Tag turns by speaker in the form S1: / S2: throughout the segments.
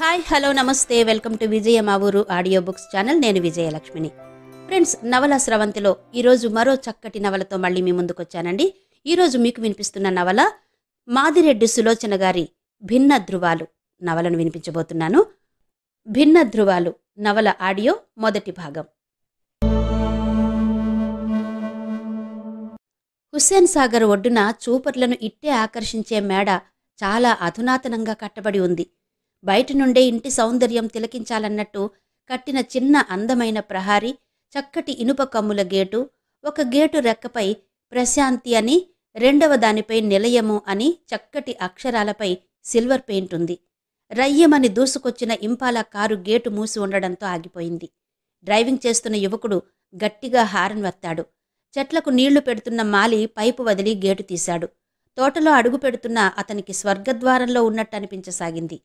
S1: hi hello నమస్తే welcome to Vijaya మా ఊరు ఆడియో బుక్స్ ఛానల్ నేను విజయలక్ష్మిని ఫ్రెండ్స్ నవల స్రవంతిలో ఈరోజు మరో చక్కటి నవలతో మళ్ళీ మీ ముందుకు వచ్చానండి ఈరోజు మీకు వినిపిస్తున్న నవల మాదిరెడ్డి సులోచన గారి భిన్న ధృవాలు నవలను వినిపించబోతున్నాను భిన్న ధృవాలు నవల ఆడియో మొదటి భాగం హుస్సేన్ సాగర్ ఒడ్డున చూపర్లను ఇట్టే ఆకర్షించే మేడ చాలా అధునాతనంగా కట్టబడి ఉంది బయట నుండే ఇంటి సౌందర్యం తిలకించాలన్నట్టు కట్టిన చిన్న అందమైన ప్రహారీ చక్కటి ఇనుప కమ్ముల గేటు ఒక గేటు రెక్కపై ప్రశాంతి అని రెండవ దానిపై నిలయము అని చక్కటి అక్షరాలపై సిల్వర్ పెయింట్ ఉంది రయ్యమని దూసుకొచ్చిన ఇంపాల కారు గేటు మూసి ఉండడంతో ఆగిపోయింది డ్రైవింగ్ చేస్తున్న యువకుడు గట్టిగా హారన్ వత్తాడు చెట్లకు నీళ్లు పెడుతున్న మాలి పైపు వదిలి గేటు తీశాడు తోటలో అడుగు పెడుతున్న అతనికి స్వర్గద్వారంలో ఉన్నట్టు అనిపించసాగింది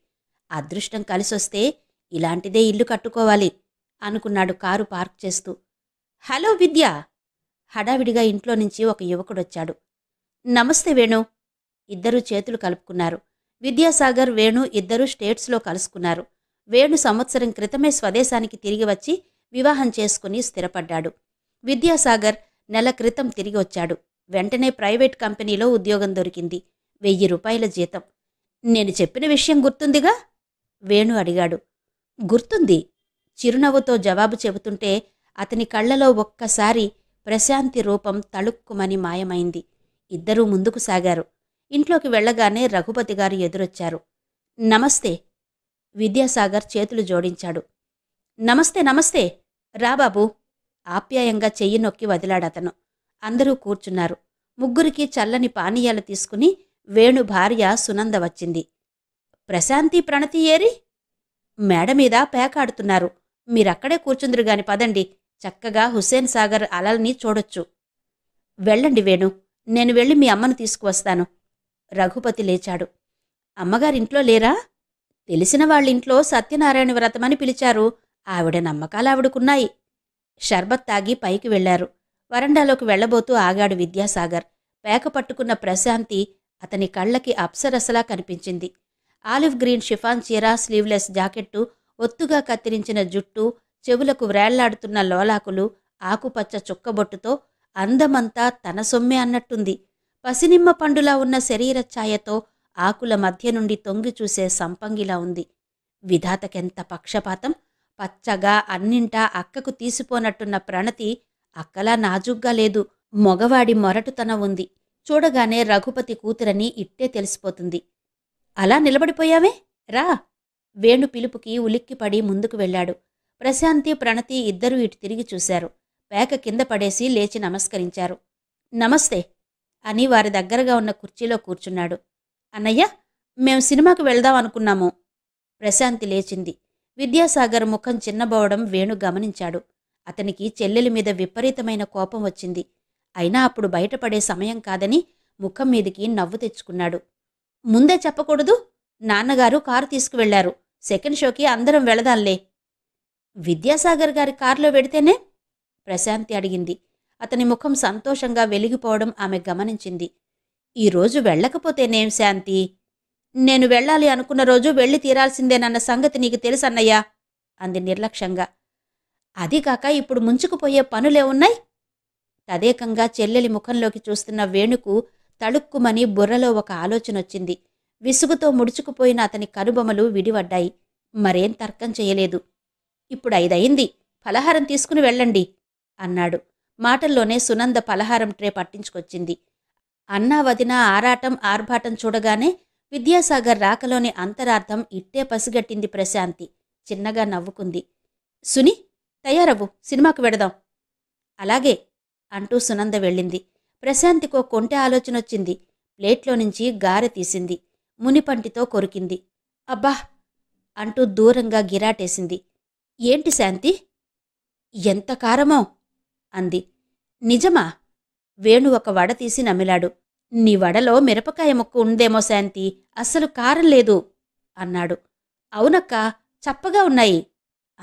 S1: అదృష్టం కలిసొస్తే ఇలాంటిదే ఇల్లు కట్టుకోవాలి అనుకున్నాడు కారు పార్క్ చేస్తూ హలో విద్య హడావిడిగా ఇంట్లో నుంచి ఒక యువకుడొచ్చాడు నమస్తే వేణు ఇద్దరూ చేతులు కలుపుకున్నారు విద్యాసాగర్ వేణు ఇద్దరూ స్టేట్స్లో కలుసుకున్నారు వేణు సంవత్సరం క్రితమే స్వదేశానికి తిరిగి వచ్చి వివాహం చేసుకుని స్థిరపడ్డాడు విద్యాసాగర్ నెల క్రితం తిరిగి వచ్చాడు వెంటనే ప్రైవేట్ కంపెనీలో ఉద్యోగం దొరికింది వెయ్యి రూపాయల జీతం నేను చెప్పిన విషయం గుర్తుందిగా వేణు అడిగాడు గుర్తుంది చిరునవ్వుతో జవాబు చెబుతుంటే అతని కళ్ళలో ఒక్కసారి ప్రశాంతి రూపం తళుక్కుమని మాయమైంది ఇద్దరూ ముందుకు సాగారు ఇంట్లోకి వెళ్ళగానే రఘుపతి గారు ఎదురొచ్చారు నమస్తే విద్యాసాగర్ చేతులు జోడించాడు నమస్తే నమస్తే రాబాబు ఆప్యాయంగా చెయ్యి నొక్కి వదిలాడతను అందరూ కూర్చున్నారు ముగ్గురికి చల్లని పానీయాలు తీసుకుని వేణు భార్య సునంద వచ్చింది ప్రశాంతి ప్రణతి ఏరి మేడ మీద పేకాడుతున్నారు మీరక్కడే కూర్చుందరు గాని పదండి చక్కగా హుస్సేన్ సాగర్ అలల్ని చూడొచ్చు వెళ్ళండి వేణు నేను వెళ్ళి మీ అమ్మను తీసుకువస్తాను రఘుపతి లేచాడు అమ్మగారింట్లో లేరా తెలిసిన వాళ్ళింట్లో సత్యనారాయణ వ్రతమని పిలిచారు ఆవిడ నమ్మకాలు ఆవిడకున్నాయి షర్బత్ తాగి పైకి వెళ్లారు వరండాలోకి వెళ్లబోతూ ఆగాడు విద్యాసాగర్ పేక పట్టుకున్న ప్రశాంతి అతని కళ్ళకి అప్సరసలా కనిపించింది ఆలివ్ గ్రీన్ షిఫాన్ చీర స్లీవ్లెస్ జాకెట్టు ఒత్తుగా కత్తిరించిన జుట్టు చెవులకు వ్రేళ్లాడుతున్న లోలాకులు ఆకుపచ్చ చుక్కబొట్టుతో అందమంతా తన సొమ్మె అన్నట్టుంది పసినిమ్మ పండులా ఉన్న శరీర ఛాయతో ఆకుల మధ్య నుండి తొంగి చూసే సంపంగిలా ఉంది విధాతకెంత పక్షపాతం పచ్చగా అన్నింటా అక్కకు తీసిపోనట్టున్న ప్రణతి అక్కలా నాజుగ్గా లేదు మొగవాడి మొరటుతనం ఉంది చూడగానే రఘుపతి కూతురని ఇట్టే తెలిసిపోతుంది అలా నిలబడిపోయావే రా వేణు పిలుపుకి ఉలిక్కిపడి ముందుకు వెళ్ళాడు ప్రశాంతి ప్రణతి ఇద్దరూ ఇటు తిరిగి చూశారు పేక కింద పడేసి లేచి నమస్కరించారు నమస్తే అని వారి దగ్గరగా ఉన్న కుర్చీలో కూర్చున్నాడు అన్నయ్య మేం సినిమాకు వెళ్దాం అనుకున్నాము ప్రశాంతి లేచింది విద్యాసాగర్ ముఖం చిన్నబోవడం వేణు గమనించాడు అతనికి చెల్లెలి మీద విపరీతమైన కోపం వచ్చింది అయినా అప్పుడు బయటపడే సమయం కాదని ముఖం మీదికి నవ్వు తెచ్చుకున్నాడు ముందే చెప్పకూడదు నాన్నగారు కారు తీసుకువెళ్లారు సెకండ్ షోకి అందరం వెళదాంలే విద్యాసాగర్ గారి కారులో వెడితేనే ప్రశాంతి అడిగింది అతని ముఖం సంతోషంగా వెలిగిపోవడం ఆమె గమనించింది ఈరోజు వెళ్ళకపోతేనేం శాంతి నేను వెళ్ళాలి అనుకున్న రోజు వెళ్ళి తీరాల్సిందేనన్న సంగతి నీకు తెలుసన్నయ్యా అంది నిర్లక్ష్యంగా అదికాక ఇప్పుడు ముంచుకుపోయే పనులే ఉన్నాయి తదేకంగా చెల్లెలి ముఖంలోకి చూస్తున్న వేణుకు తళుక్కుమని బుర్రలో ఒక ఆలోచన వచ్చింది విసుగుతో ముడుచుకుపోయిన అతని కనుబొమలు విడివడ్డాయి మరేం తర్కం చేయలేదు ఇప్పుడు ఐదయింది ఫలహారం తీసుకుని వెళ్ళండి అన్నాడు మాటల్లోనే సునంద పలహారం ట్రే పట్టించుకొచ్చింది అన్నా వదిన ఆరాటం ఆర్భాటం చూడగానే విద్యాసాగర్ రాకలోని అంతరార్థం ఇట్టే పసిగట్టింది ప్రశాంతి చిన్నగా నవ్వుకుంది సుని తయారవ్వు సినిమాకు వెడదాం అలాగే అంటూ సునంద వెళ్ళింది ప్రశాంతికో కొంటె ఆలోచన వచ్చింది ప్లేట్లో నుంచి గారె తీసింది మునిపంటితో కొరికింది అబ్బా అంటూ దూరంగా గిరాటేసింది ఏంటి శాంతి ఎంత కారమో అంది నిజమా వేణు ఒక వడ తీసి నమిలాడు నీ వడలో మిరపకాయ ముక్క ఉందేమో శాంతి అస్సలు కారం లేదు అన్నాడు అవునక్క చప్పగా ఉన్నాయి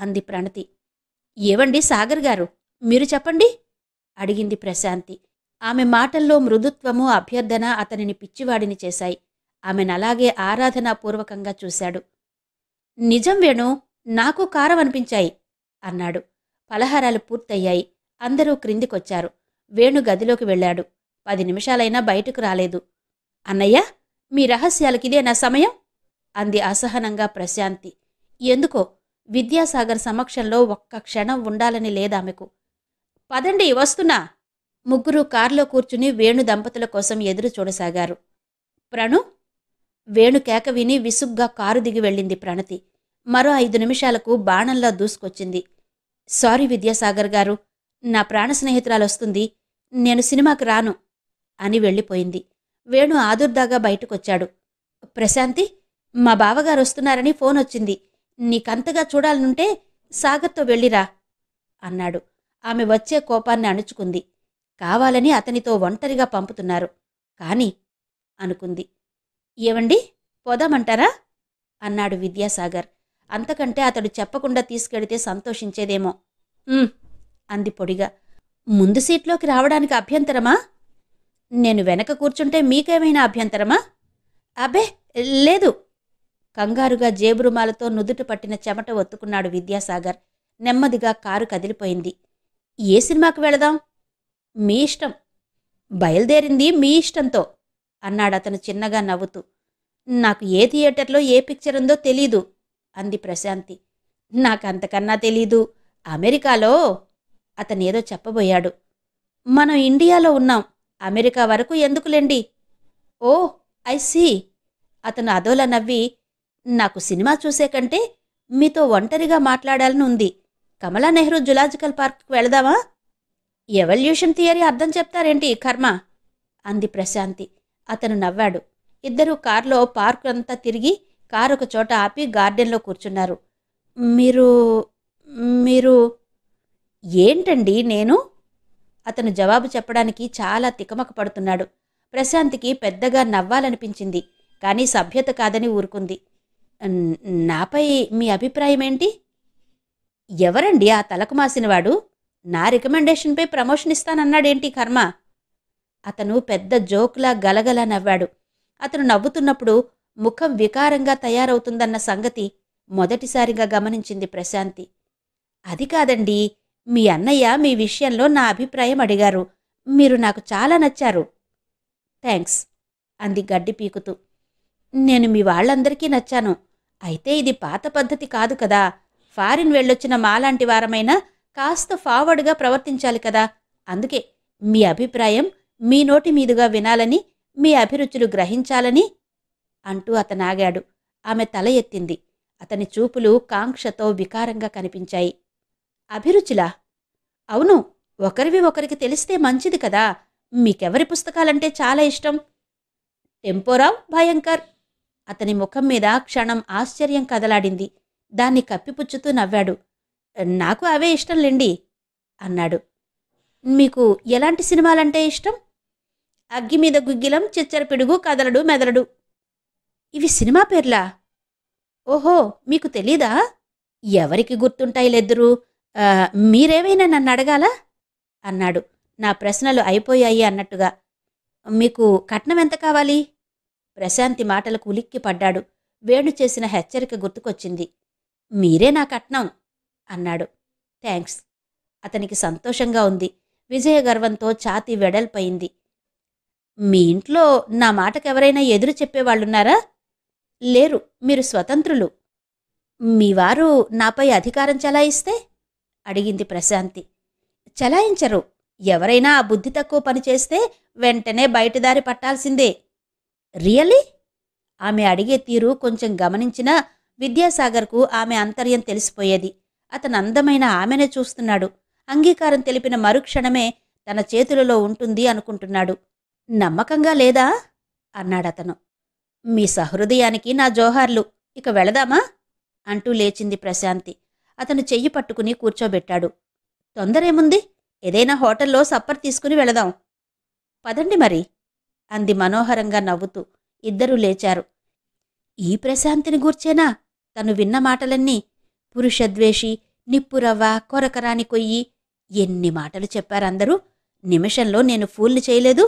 S1: అంది ప్రణతి ఏవండి సాగర్ గారు మీరు చెప్పండి అడిగింది ప్రశాంతి ఆమె మాటల్లో మృదుత్వము అభ్యర్థన అతనిని పిచ్చివాడిని చేశాయి ఆమెను అలాగే ఆరాధనాపూర్వకంగా చూశాడు నిజం వేణు నాకు కారం అనిపించాయి అన్నాడు పలహారాలు పూర్తయ్యాయి అందరూ క్రిందికొచ్చారు వేణు గదిలోకి వెళ్ళాడు పది నిమిషాలైనా బయటకు రాలేదు అన్నయ్య మీ రహస్యాలకిదే నా సమయం అంది అసహనంగా ప్రశాంతి ఎందుకో విద్యాసాగర్ సమక్షంలో ఒక్క క్షణం ఉండాలని లేదామెకు పదండి వస్తున్నా ముగ్గురు కారులో కూర్చుని వేణు దంపతుల కోసం ఎదురు చూడసాగారు ప్రణు వేణు కేక విని విసుగ్గా కారు దిగి వెళ్ళింది ప్రణతి మరో ఐదు నిమిషాలకు బాణంలో దూసుకొచ్చింది సారీ విద్యాసాగర్ గారు నా ప్రాణ స్నేహితురాలు వస్తుంది నేను సినిమాకి రాను అని వెళ్ళిపోయింది వేణు ఆదుర్దాగా బయటకొచ్చాడు ప్రశాంతి మా బావగారు వస్తున్నారని ఫోన్ వచ్చింది నీకంతగా చూడాలనుంటే సాగర్తో వెళ్ళిరా అన్నాడు ఆమె వచ్చే కోపాన్ని అణుచుకుంది కావాలని అతనితో ఒంటరిగా పంపుతున్నారు కాని అనుకుంది ఏవండి పోదామంటారా అన్నాడు విద్యాసాగర్ అంతకంటే అతడు చెప్పకుండా తీసుకెడితే సంతోషించేదేమో అంది పొడిగా ముందు సీట్లోకి రావడానికి అభ్యంతరమా నేను వెనక కూర్చుంటే మీకేమైనా అభ్యంతరమా అబే లేదు కంగారుగా జేబురుమాలతో నుదుట పట్టిన చెమట ఒత్తుకున్నాడు విద్యాసాగర్ నెమ్మదిగా కారు కదిలిపోయింది ఏ సినిమాకు వెళదాం మీ ఇష్టం బయలుదేరింది మీ ఇష్టంతో అన్నాడు అతను చిన్నగా నవ్వుతూ నాకు ఏ థియేటర్లో ఏ పిక్చర్ ఉందో తెలీదు అంది ప్రశాంతి నాకంతకన్నా తెలీదు అమెరికాలో అతను ఏదో చెప్పబోయాడు మనం ఇండియాలో ఉన్నాం అమెరికా వరకు ఎందుకులేండి ఓ ఐ సీ అతను అదోలా నవ్వి నాకు సినిమా చూసే కంటే మీతో ఒంటరిగా మాట్లాడాలని ఉంది కమలా నెహ్రూ జులాజికల్ పార్క్కి వెళదామా ఎవల్యూషన్ థియరీ అర్థం చెప్తారేంటి కర్మ అంది ప్రశాంతి అతను నవ్వాడు ఇద్దరు కారులో పార్కు అంతా తిరిగి కారు ఒక చోట ఆపి గార్డెన్లో కూర్చున్నారు మీరు మీరు ఏంటండి నేను అతను జవాబు చెప్పడానికి చాలా తికమక పడుతున్నాడు ప్రశాంతికి పెద్దగా నవ్వాలనిపించింది కానీ సభ్యత కాదని ఊరుకుంది నాపై మీ అభిప్రాయం ఏంటి ఎవరండి ఆ తలకు మాసినవాడు నా రికమెండేషన్పై ప్రమోషన్ ఇస్తానన్నాడేంటి కర్మ అతను పెద్ద జోక్లా గలగలా నవ్వాడు అతను నవ్వుతున్నప్పుడు ముఖం వికారంగా తయారవుతుందన్న సంగతి మొదటిసారిగా గమనించింది ప్రశాంతి అది కాదండి మీ అన్నయ్య మీ విషయంలో నా అభిప్రాయం అడిగారు మీరు నాకు చాలా నచ్చారు థ్యాంక్స్ అంది గడ్డి పీకుతూ నేను మీ వాళ్ళందరికీ నచ్చాను అయితే ఇది పాత పద్ధతి కాదు కదా ఫారిన్ వెళ్ళొచ్చిన మాలాంటి వారమైనా కాస్త ఫావర్డ్గా ప్రవర్తించాలి కదా అందుకే మీ అభిప్రాయం మీ నోటి మీదుగా వినాలని మీ అభిరుచులు గ్రహించాలని అంటూ అతనాగాడు ఆమె తల ఎత్తింది అతని చూపులు కాంక్షతో వికారంగా కనిపించాయి అభిరుచిలా అవును ఒకరివి ఒకరికి తెలిస్తే మంచిది కదా మీకెవరి పుస్తకాలంటే చాలా ఇష్టం టెంపోరావ్ భయంకర్ అతని ముఖం మీద క్షణం ఆశ్చర్యం కదలాడింది దాన్ని కప్పిపుచ్చుతూ నవ్వాడు నాకు అవే ఇష్టంలేండి అన్నాడు మీకు ఎలాంటి సినిమాలంటే ఇష్టం అగ్గి మీద గుగ్గిలం చిచ్చర పిడుగు కదలడు మెదలడు ఇవి సినిమా పేర్లా ఓహో మీకు తెలీదా ఎవరికి గుర్తుంటాయి లేదు మీరేమైనా నన్ను అడగాల అన్నాడు నా ప్రశ్నలు అయిపోయాయి అన్నట్టుగా మీకు కట్నం ఎంత కావాలి ప్రశాంతి మాటలకు ఉలిక్కి పడ్డాడు వేణు చేసిన హెచ్చరిక గుర్తుకొచ్చింది మీరే నా కట్నం అన్నాడు థ్యాంక్స్ అతనికి సంతోషంగా ఉంది విజయ గర్వంతో ఛాతి వెడల్పోయింది మీ ఇంట్లో నా మాటకెవరైనా ఎదురు చెప్పేవాళ్ళున్నారా లేరు మీరు స్వతంత్రులు మీ వారు నాపై అధికారం చలాయిస్తే అడిగింది ప్రశాంతి చలాయించరు ఎవరైనా ఆ బుద్ధి తక్కువ పనిచేస్తే వెంటనే బయటదారి పట్టాల్సిందే రియలీ ఆమె అడిగే తీరు కొంచెం గమనించినా విద్యాసాగర్కు ఆమె అంతర్యం తెలిసిపోయేది అతను అందమైన ఆమెనే చూస్తున్నాడు అంగీకారం తెలిపిన మరుక్షణమే తన చేతులలో ఉంటుంది అనుకుంటున్నాడు నమ్మకంగా లేదా అన్నాడతను మీ సహృదయానికి నా జోహార్లు ఇక వెళదామా అంటూ లేచింది ప్రశాంతి అతను చెయ్యి పట్టుకుని కూర్చోబెట్టాడు తొందరేముంది ఏదైనా హోటల్లో సప్పర్ తీసుకుని వెళదాం పదండి మరి అంది మనోహరంగా నవ్వుతూ ఇద్దరూ లేచారు ఈ ప్రశాంతిని గూర్చేనా తను విన్న మాటలన్నీ పురుషద్వేషి నిప్పురవ్వ కొరకరాని కొయ్యి ఎన్ని మాటలు చెప్పారందరూ నిమిషంలో నేను ఫూల్ని చేయలేదు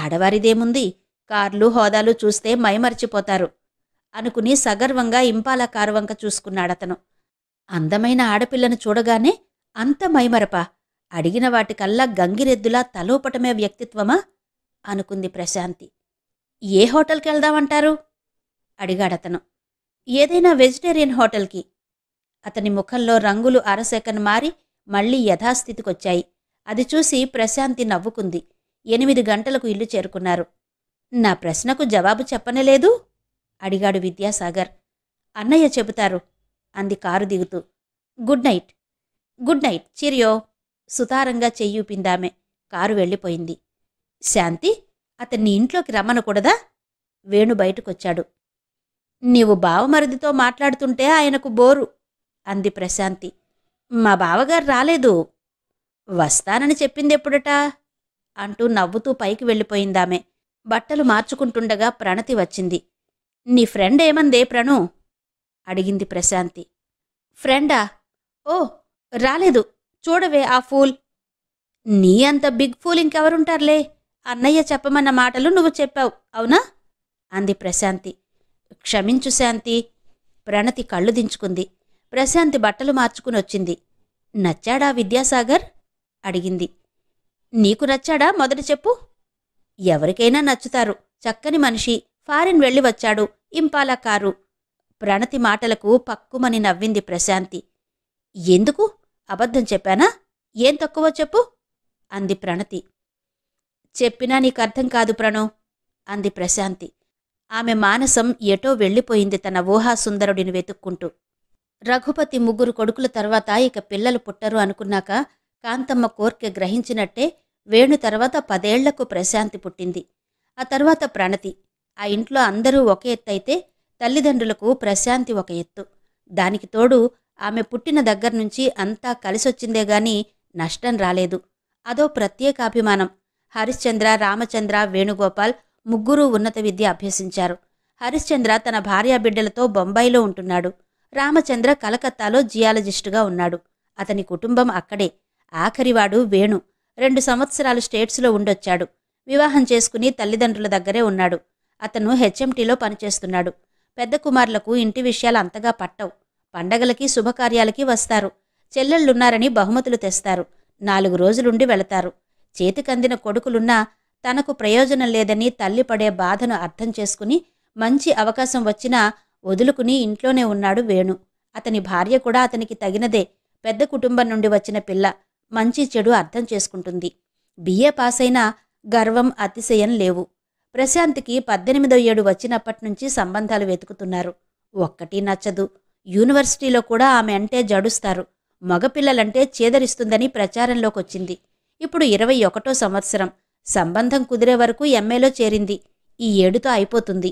S1: ఆడవారిదేముంది కార్లు హోదాలు చూస్తే మైమర్చిపోతారు అనుకుని సగర్వంగా ఇంపాల కారు వంక చూసుకున్నాడతను అందమైన ఆడపిల్లను చూడగానే అంత మైమరప అడిగిన వాటికల్లా గంగిరెద్దులా తలోపటమే వ్యక్తిత్వమా అనుకుంది ప్రశాంతి ఏ హోటల్కి వెళ్దామంటారు అడిగాడతను ఏదైనా వెజిటేరియన్ హోటల్కి అతని ముఖంలో రంగులు అరసెకను మారి మళ్లీ యథాస్థితికొచ్చాయి అది చూసి ప్రశాంతి నవ్వుకుంది ఎనిమిది గంటలకు ఇల్లు చేరుకున్నారు నా ప్రశ్నకు జవాబు చెప్పనలేదు అడిగాడు విద్యాసాగర్ అన్నయ్య చెబుతారు అంది కారు దిగుతూ good night good night cheerio సుతారంగా చెయ్యూపిందామె కారు వెళ్ళిపోయింది శాంతి అతన్ని ఇంట్లోకి రమ్మనకూడదా వేణు బయటకొచ్చాడు నీవు బావమరిదితో మాట్లాడుతుంటే ఆయనకు బోరు అంది ప్రశాంతి మా బావగారు రాలేదు వస్తానని చెప్పిందెప్పుడట అంటూ నవ్వుతూ పైకి వెళ్ళిపోయిందామె బట్టలు మార్చుకుంటుండగా ప్రణతి వచ్చింది నీ ఫ్రెండ్ ఏమందే ప్రణు అడిగింది ప్రశాంతి ఫ్రెండా ఓ రాలేదు చూడవే ఆ ఫూల్ నీ అంత బిగ్ ఫూల్ ఇంకెవరుంటారులే అన్నయ్య చెప్పమన్న మాటలు నువ్వు చెప్పావు అవునా అంది ప్రశాంతి క్షమించు శాంతి ప్రణతి కళ్ళు దించుకుంది ప్రశాంతి బట్టలు మార్చుకుని వచ్చింది నచ్చాడా విద్యాసాగర్ అడిగింది నీకు నచ్చాడా మొదట చెప్పు ఎవరికైనా నచ్చుతారు చక్కని మనిషి ఫారిన్ వెళ్ళి వచ్చాడు ఇంపాల కారు ప్రణతి మాటలకు పక్కుమని నవ్వింది ప్రశాంతి ఎందుకు అబద్ధం చెప్పానా ఏం తక్కువ చెప్పు అంది ప్రణతి చెప్పినా నీకు అర్థం కాదు ప్రణు అంది ప్రశాంతి ఆమె మానసం ఎటో వెళ్ళిపోయింది తన ఊహాసుందరుడిని వెతుక్కుంటూ రఘుపతి ముగ్గురు కొడుకుల తర్వాత ఇక పిల్లలు పుట్టరు అనుకున్నాక కాంతమ్మ కోర్కె గ్రహించినట్టే వేణు తర్వాత పదేళ్లకు ప్రశాంతి పుట్టింది ఆ తర్వాత ప్రణతి ఆ ఇంట్లో అందరూ ఒక ఎత్తు అయితే తల్లిదండ్రులకు ప్రశాంతి ఒక ఎత్తు దానికి తోడు ఆమె పుట్టిన దగ్గర నుంచి అంతా కలిసొచ్చిందే గాని నష్టం రాలేదు అదో ప్రత్యేక అభిమానం హరిశ్చంద్ర రామచంద్ర వేణుగోపాల్ ముగ్గురూ ఉన్నత విద్య అభ్యసించారు హరిశ్చంద్ర తన భార్యాబిడ్డలతో బొంబాయిలో ఉంటున్నాడు రామచంద్ర కలకత్తాలో జియాలజిస్టుగా ఉన్నాడు అతని కుటుంబం అక్కడే ఆఖరివాడు వేణు రెండు సంవత్సరాలు స్టేట్స్లో ఉండొచ్చాడు వివాహం చేసుకుని తల్లిదండ్రుల దగ్గరే ఉన్నాడు అతను హెచ్ఎంటీలో పనిచేస్తున్నాడు పెద్ద కుమారులకు ఇంటి విషయాలు అంతగా పట్టవు పండగలకి శుభకార్యాలకి వస్తారు చెల్లెళ్ళున్నారని బహుమతులు తెస్తారు నాలుగు రోజులుండి వెళతారు చేతికందిన కొడుకులున్నా తనకు ప్రయోజనం లేదని తల్లి పడే బాధను అర్థం చేసుకుని మంచి అవకాశం వచ్చినా వదులుకుని ఇంట్లోనే ఉన్నాడు వేణు అతని భార్య కూడా అతనికి తగినదే పెద్ద కుటుంబం నుండి వచ్చిన పిల్ల మంచి చెడు అర్థం చేసుకుంటుంది బిఏ పాస్ అయినా గర్వం అతిశయం లేవు ప్రశాంత్కి పద్దెనిమిదో ఏడు వచ్చినప్పటి నుంచి సంబంధాలు వెతుకుతున్నారు ఒక్కటి నచ్చదు యూనివర్సిటీలో కూడా ఆమె అంటే జడుస్తారు మగపిల్లలంటే చేదరిస్తుందని ప్రచారంలోకి వచ్చింది ఇప్పుడు ఇరవై ఒకటో సంవత్సరం సంబంధం కుదిరే వరకు ఎంఏలో చేరింది ఈ ఏడుతో అయిపోతుంది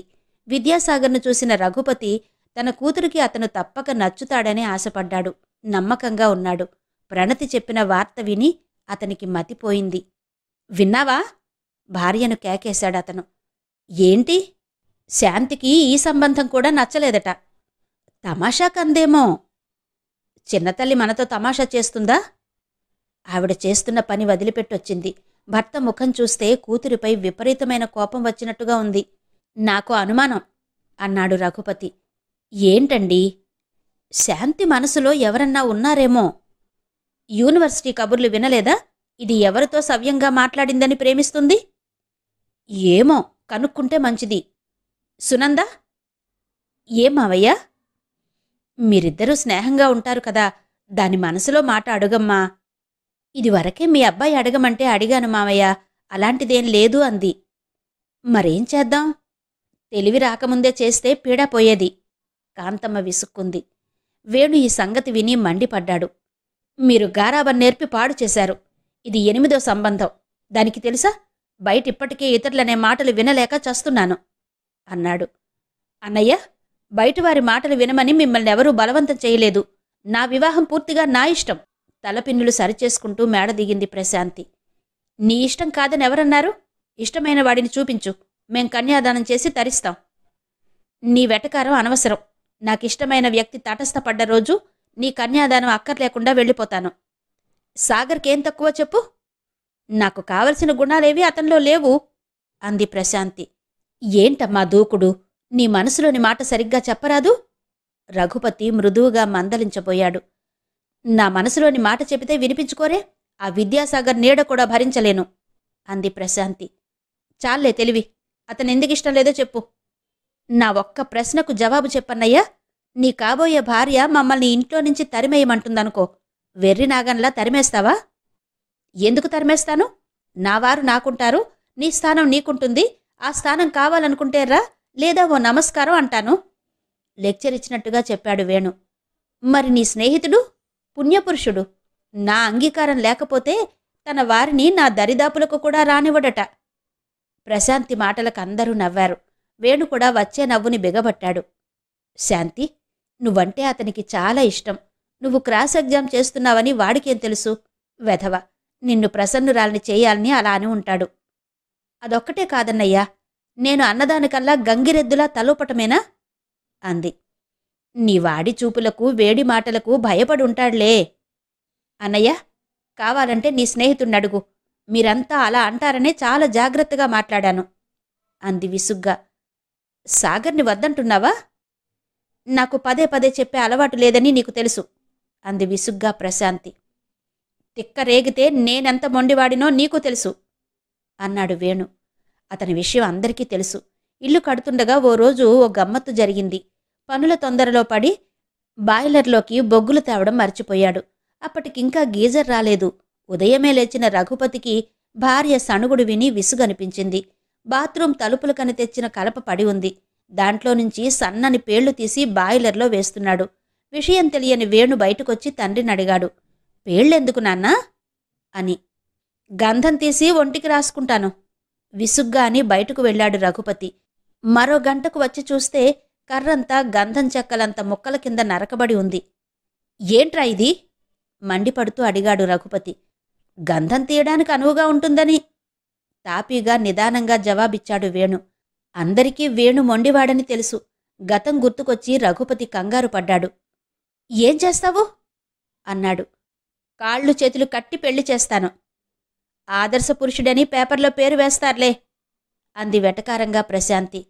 S1: విద్యాసాగర్ను చూసిన రఘుపతి తన కూతురికి అతను తప్పక నచ్చుతాడని ఆశపడ్డాడు నమ్మకంగా ఉన్నాడు ప్రణతి చెప్పిన వార్త విని అతనికి మతిపోయింది విన్నావా భార్యను కేకేశాడతను ఏంటి శాంతికి ఈ సంబంధం కూడా నచ్చలేదట తమాషా కందేమో చిన్నతల్లి మనతో తమాషా చేస్తుందా ఆవిడ చేస్తున్న పని వదిలిపెట్టొచ్చింది భర్త ముఖం చూస్తే కూతురిపై విపరీతమైన కోపం వచ్చినట్టుగా ఉంది నాకు అనుమానం అన్నాడు రఘుపతి ఏంటండి శాంతి మనసులో ఎవరన్నా ఉన్నారేమో యూనివర్సిటీ కబుర్లు వినలేదా ఇది ఎవరితో సవ్యంగా మాట్లాడిందని ప్రేమిస్తుంది ఏమో కనుక్కుంటే మంచిది సునంద ఏమావయ్యా మీరిద్దరూ స్నేహంగా ఉంటారు కదా దాని మనసులో మాట అడుగమ్మా ఇదివరకే మీ అబ్బాయి అడగమంటే అడిగాను మావయ్య అలాంటిదేం లేదు అంది మరేం చేద్దాం తెలివి రాకముందే చేస్తే పీడపోయేది కాంతమ్మ విసుక్కుంది వేణు ఈ సంగతి విని మండిపడ్డాడు మీరు గారాబం నేర్పి పాడు చేశారు ఇది ఎనిమిదో సంబంధం దానికి తెలుసా బయట ఇప్పటికే ఇతరులనే మాటలు వినలేక చస్తున్నాను అన్నాడు అన్నయ్య బయటివారి మాటలు వినమని మిమ్మల్ని ఎవరూ బలవంతం చేయలేదు నా వివాహం పూర్తిగా నా ఇష్టం తలపిన్నులు సరిచేసుకుంటూ మేడ దిగింది ప్రశాంతి నీ ఇష్టం కాదని ఎవరన్నారు ఇష్టమైన వాడిని చూపించు మేం కన్యాదానం చేసి తరిస్తాం నీ వెటకారం అనవసరం నాకిష్టమైన వ్యక్తి తటస్థపడ్డ రోజు నీ కన్యాదానం అక్కర్లేకుండా వెళ్ళిపోతాను సాగర్కేం తక్కువ చెప్పు నాకు కావలసిన గుణాలేవి అతనిలో లేవు అంది ప్రశాంతి ఏంటమ్మా దూకుడు నీ మనసులోని మాట సరిగ్గా చెప్పరాదు రఘుపతి మృదువుగా మందలించబోయాడు నా మనసులోని మాట చెబితే వినిపించుకోరే ఆ విద్యాసాగర్ నీడ కూడా భరించలేను అంది ప్రశాంతి చాలే తెలివి అతను ఎందుకు ఇష్టం లేదో చెప్పు నా ఒక్క ప్రశ్నకు జవాబు చెప్పన్నయ్యా నీ కాబోయే భార్య మమ్మల్ని ఇంట్లో నుంచి తరిమేయమంటుందనుకో వెర్రి నాగన్లా తరిమేస్తావా ఎందుకు తరిమేస్తాను నా వారు నాకుంటారు నీ స్థానం నీకుంటుంది ఆ స్థానం కావాలనుకుంటే రా లేదా ఓ నమస్కారం అంటాను లెక్చర్ ఇచ్చినట్టుగా చెప్పాడు వేణు మరి నీ స్నేహితుడు పుణ్యపురుషుడు నా అంగీకారం లేకపోతే తన వారిని నా దరిదాపులకు కూడా రానివ్వడట ప్రశాంతి మాటలకు అందరూ నవ్వారు వేణు కూడా వచ్చే నవ్వుని బిగబట్టాడు శాంతి నువ్వంటే అతనికి చాలా ఇష్టం నువ్వు క్రాస్ ఎగ్జామ్ చేస్తున్నావని వాడికేం తెలుసు వెధవ నిన్ను ప్రసన్నురాలని చేయాలని అలా అని ఉంటాడు అదొక్కటే కాదన్నయ్యా నేను అన్నదానికల్లా గంగిరెద్దులా తలోపటమేనా అంది నీ వాడి చూపులకు వేడి మాటలకు భయపడుంటాడులే అన్నయ్య కావాలంటే నీ స్నేహితుణ్ణడుగు అడుగు మీరంతా అలా అంటారనే చాలా జాగ్రత్తగా మాట్లాడాను అంది విసుగ్గా సాగర్ని వద్దంటున్నావా నాకు పదే పదే చెప్పే అలవాటు లేదని నీకు తెలుసు అంది విసుగ్గా ప్రశాంతి తిక్క రేగితే నేనెంత మొండివాడినో నీకు తెలుసు అన్నాడు వేణు అతని విషయం అందరికీ తెలుసు ఇల్లు కడుతుండగా ఓ రోజు ఓ గమ్మత్తు జరిగింది పనుల తొందరలో పడి బాయిలర్లోకి బొగ్గులు తేవడం మర్చిపోయాడు అప్పటికింకా గీజర్ రాలేదు ఉదయమే లేచిన రఘుపతికి భార్య సణుగుడు విని విసుగనిపించింది బాత్రూం తలుపుల కని తెచ్చిన కలప పడి ఉంది దాంట్లో నుంచి సన్నని పేళ్లు తీసి బాయిలర్లో వేస్తున్నాడు విషయం తెలియని వేణు బయటకొచ్చి తండ్రిని అడిగాడు పేళ్ళెందుకు నాన్నా అని గంధం తీసి ఒంటికి రాసుకుంటాను విసుగ్గా అని బయటకు వెళ్ళాడు రఘుపతి మరో గంటకు వచ్చి చూస్తే కర్రంతా గంధం చెక్కలంత ముక్కల కింద నరకబడి ఉంది ఏంట్రా ఇది మండిపడుతూ అడిగాడు రఘుపతి గంధం తీయడానికి అనువుగా ఉంటుందని తాపీగా నిదానంగా జవాబిచ్చాడు వేణు అందరికీ వేణు మొండివాడని తెలుసు గతం గుర్తుకొచ్చి రఘుపతి కంగారు పడ్డాడు ఏం చేస్తావు అన్నాడు కాళ్ళు చేతులు కట్టి పెళ్లి చేస్తాను ఆదర్శ పురుషుడని పేపర్లో పేరు వేస్తారులే అంది వెటకారంగా ప్రశాంతి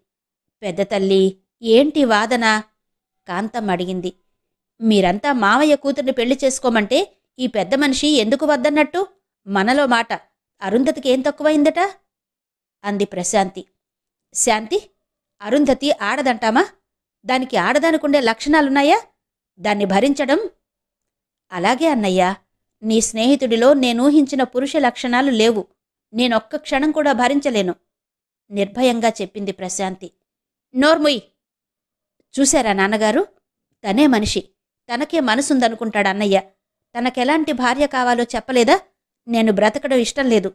S1: పెద్ద తల్లి ఏంటి వాదన కాంతం అడిగింది మీరంతా మావయ్య కూతుర్ని పెళ్లి చేసుకోమంటే ఈ పెద్ద మనిషి ఎందుకు వద్దన్నట్టు మనలో మాట అరుంధతికి ఏం తక్కువైందట అంది ప్రశాంతి శాంతి అరుంధతి ఆడదంటామా దానికి ఆడదానికుండే లక్షణాలున్నాయా దాన్ని భరించడం అలాగే అన్నయ్యా నీ స్నేహితుడిలో నేనూహించిన పురుష లక్షణాలు లేవు నేనొక్క క్షణం కూడా భరించలేను నిర్భయంగా చెప్పింది ప్రశాంతి నోర్ముయ్ చూశారా నాన్నగారు తనే మనిషి తనకే మనసుందనుకుంటాడు అన్నయ్య తనకెలాంటి భార్య కావాలో చెప్పలేదా నేను బ్రతకడం ఇష్టం లేదు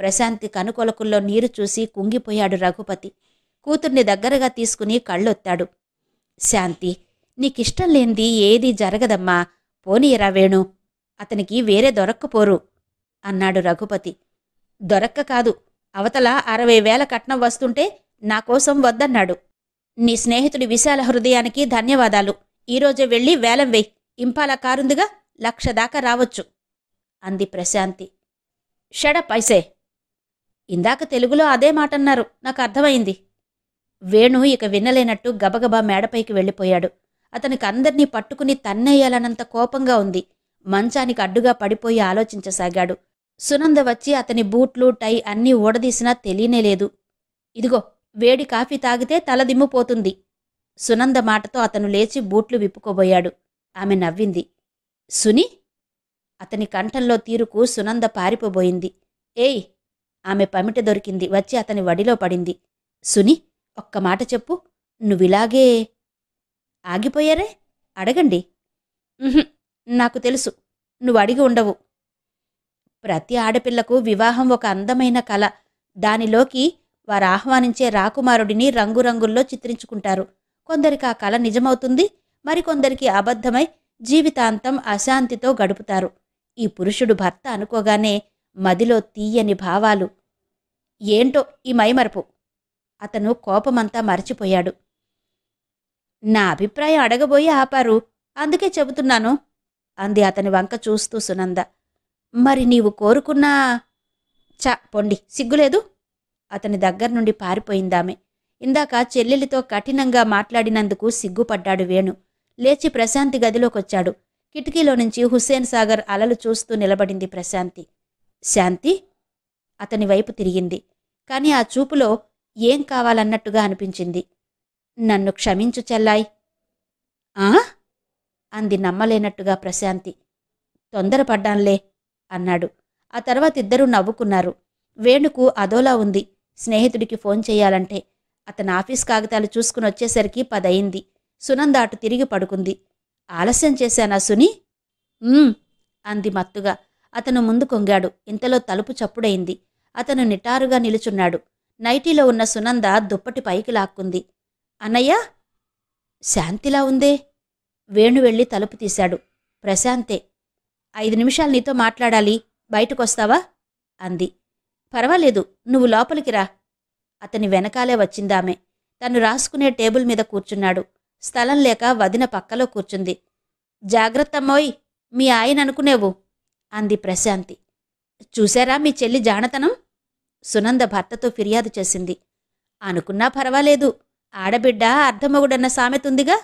S1: ప్రశాంతి కనుకొలకుల్లో నీరు చూసి కుంగిపోయాడు రఘుపతి కూతుర్ని దగ్గరగా తీసుకుని కళ్ళొత్తాడు శాంతి నీకిష్టం లేనిది ఏదీ జరగదమ్మా పోనీయరా వేణు అతనికి వేరే దొరక్కపోరు అన్నాడు రఘుపతి దొరక్క కాదు అవతల అరవై వేల కట్నం వస్తుంటే నా కోసం వద్దన్నాడు నీ స్నేహితుడి విశాల హృదయానికి ధన్యవాదాలు ఈరోజే వెళ్ళి వేలం వేయి ఇంపాల కారుందిగా లక్ష దాకా రావచ్చు అంది ప్రశాంతి షడప్ ఐసే ఇందాక తెలుగులో అదే మాట అన్నారు నాకు అర్థమైంది వేణు ఇక వినలేనట్టు గబగబా మేడపైకి వెళ్ళిపోయాడు అతనికి అందరినీ పట్టుకుని తన్నేయాలనంత కోపంగా ఉంది మంచానికి అడ్డుగా పడిపోయి ఆలోచించసాగాడు సునంద వచ్చి అతని బూట్లు టై అన్నీ ఊడదీసినా తెలియనేలేదు ఇదిగో వేడి కాఫీ తాగితే తలదిమ్ముపోతుంది సునంద మాటతో అతను లేచి బూట్లు విప్పుకోబోయాడు ఆమె నవ్వింది సుని అతని కంఠంలో తీరుకు సునంద పారిపోబోయింది ఏయ్ ఆమె పమిట దొరికింది వచ్చి అతని వడిలో పడింది సుని ఒక్క మాట చెప్పు నువ్విలాగే ఆగిపోయారే అడగండి నాకు తెలుసు నువ్వు అడిగి ఉండవు ప్రతి ఆడపిల్లకు వివాహం ఒక అందమైన కళ దానిలోకి వారు ఆహ్వానించే రాకుమారుడిని రంగురంగుల్లో చిత్రించుకుంటారు కొందరికి ఆ కళ నిజమవుతుంది మరికొందరికి అబద్ధమై జీవితాంతం అశాంతితో గడుపుతారు ఈ పురుషుడు భర్త అనుకోగానే మదిలో తీయని భావాలు ఏంటో ఈ మైమరపు అతను కోపమంతా మరచిపోయాడు నా అభిప్రాయం అడగబోయి ఆపారు అందుకే చెబుతున్నాను అంది అతని వంక చూస్తూ సునంద మరి నీవు కోరుకున్నా చ పొండి సిగ్గులేదు అతని దగ్గర నుండి పారిపోయిందామె ఇందాక చెల్లెలితో కఠినంగా మాట్లాడినందుకు సిగ్గుపడ్డాడు వేణు లేచి ప్రశాంతి గదిలోకొచ్చాడు కిటికీలో నుంచి హుస్సేన్ సాగర్ అలలు చూస్తూ నిలబడింది ప్రశాంతి శాంతి అతని వైపు తిరిగింది కానీ ఆ చూపులో ఏం కావాలన్నట్టుగా అనిపించింది నన్ను క్షమించు చెల్లాయ్ ఆ అంది నమ్మలేనట్టుగా ప్రశాంతి తొందరపడ్డాన్లే అన్నాడు ఆ తర్వాత ఇద్దరూ నవ్వుకున్నారు వేణుకు అదోలా ఉంది స్నేహితుడికి ఫోన్ చేయాలంటే అతను ఆఫీస్ కాగితాలు చూసుకుని వచ్చేసరికి పదయింది సునంద అటు తిరిగి పడుకుంది ఆలస్యం చేశానా సుని అంది మత్తుగా అతను ముందు కొంగాడు ఇంతలో తలుపు చప్పుడైంది అతను నిటారుగా నిలుచున్నాడు నైటీలో ఉన్న సునంద దుప్పటి పైకి లాక్కుంది అన్నయ్య శాంతిలా ఉందే వేణు వెళ్ళి తలుపు తీశాడు ప్రశాంతే ఐదు నిమిషాలు నీతో మాట్లాడాలి బయటకొస్తావా అంది పర్వాలేదు నువ్వు లోపలికి రా అతని వెనకాలే వచ్చిందామె తను రాసుకునే టేబుల్ మీద కూర్చున్నాడు స్థలం లేక వదిన పక్కలో కూర్చుంది జాగ్రత్తమ్మోయ్ మీ ఆయన అనుకునేవు అంది ప్రశాంతి చూశారా మీ చెల్లి జానతనం సునంద భర్తతో ఫిర్యాదు చేసింది అనుకున్నా పర్వాలేదు ఆడబిడ్డ అర్ధమగుడన్న సామెతుందిగా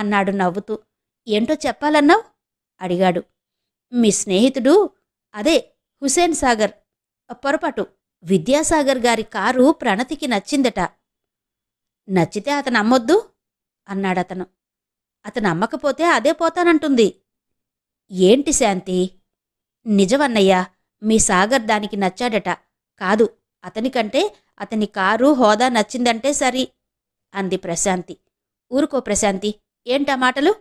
S1: అన్నాడు నవ్వుతూ ఏంటో చెప్పాలన్నావు అడిగాడు మీ స్నేహితుడు అదే హుసేన్ సాగర్ పొరపాటు విద్యాసాగర్ గారి కారు ప్రణతికి నచ్చిందట నచ్చితే అతను అమ్మొద్దు అన్నాడతను అతను అమ్మకపోతే అదే పోతానంటుంది ఏంటి శాంతి నిజమన్నయ్యా మీ సాగర్ దానికి నచ్చాడట కాదు అతనికంటే అతని కారు హోదా నచ్చిందంటే సరి అంది ప్రశాంతి ఊరుకో ప్రశాంతి ఏంటా మాటలు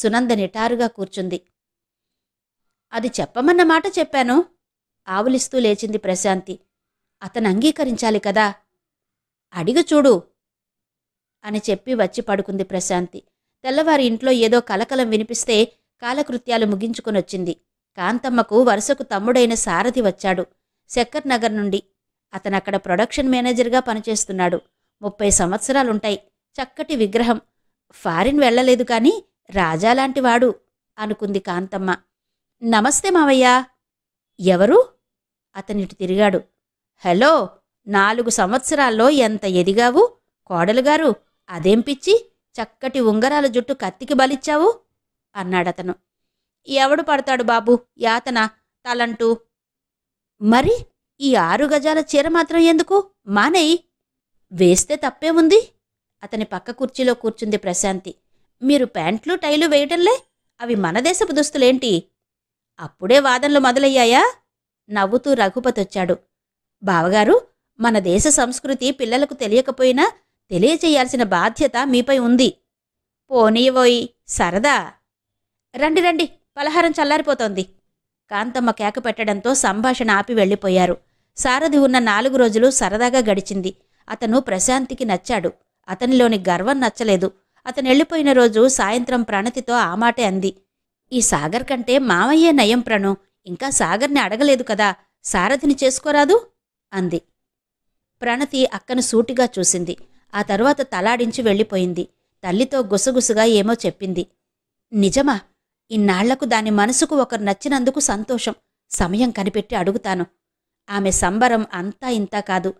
S1: సునంద నిటారుగా కూర్చుంది అది చెప్పమన్న మాట చెప్పాను ఆవులిస్తూ లేచింది ప్రశాంతి అతను అంగీకరించాలి కదా అడిగి చూడు అని చెప్పి వచ్చి పడుకుంది ప్రశాంతి తెల్లవారి ఇంట్లో ఏదో కలకలం వినిపిస్తే కాలకృత్యాలు ముగించుకుని వచ్చింది కాంతమ్మకు వరుసకు తమ్ముడైన సారథి వచ్చాడు శక్కర్ నగర్ నుండి అతనక్కడ ప్రొడక్షన్ మేనేజర్గా పనిచేస్తున్నాడు ముప్పై సంవత్సరాలుంటాయి చక్కటి విగ్రహం ఫారిన్ వెళ్ళలేదు కానీ రాజాలాంటి వాడు అనుకుంది కాంతమ్మ నమస్తే మావయ్య ఎవరు అతనిటి తిరిగాడు హలో నాలుగు సంవత్సరాల్లో ఎంత ఎదిగావు కోడలుగారు అదేం పిచ్చి చక్కటి ఉంగరాల జుట్టు కత్తికి బలిచ్చావు అన్నాడతను ఎవడు పడతాడు బాబు యాతన తలంటూ మరి ఈ ఆరు గజాల చీర మాత్రం ఎందుకు మానేయి వేస్తే తప్పే ఉంది అతని పక్క కుర్చీలో కూర్చుంది ప్రశాంతి మీరు ప్యాంట్లు టైలు వేయటంలే అవి మన దేశపు దుస్తులేంటి అప్పుడే వాదనలు మొదలయ్యాయా నవ్వుతూ రఘుపతి వచ్చాడు బావగారు మన దేశ సంస్కృతి పిల్లలకు తెలియకపోయినా తెలియచేయాల్సిన బాధ్యత మీపై ఉంది పోనీవోయ్ సరదా రండి రండి పలహారం చల్లారిపోతోంది కాంతమ్మ కేక పెట్టడంతో సంభాషణ ఆపి వెళ్ళిపోయారు సారథి ఉన్న నాలుగు రోజులు సరదాగా గడిచింది అతను ప్రశాంతికి నచ్చాడు అతనిలోని గర్వం నచ్చలేదు అతను వెళ్ళిపోయిన రోజు సాయంత్రం ప్రణతితో ఆ మాటే అంది ఈ సాగర్ కంటే మామయ్యే నయం ప్రణు ఇంకా సాగర్ని అడగలేదు కదా సారథిని చేసుకోరాదు అంది ప్రణతి అక్కను సూటిగా చూసింది ఆ తరువాత తలాడించి వెళ్ళిపోయింది తల్లితో గుసగుసగా ఏమో చెప్పింది నిజమా ఇన్నాళ్లకు దాని మనసుకు ఒకరు నచ్చినందుకు సంతోషం సమయం కనిపెట్టి అడుగుతాను ఆమె సంబరం అంతా ఇంతా కాదు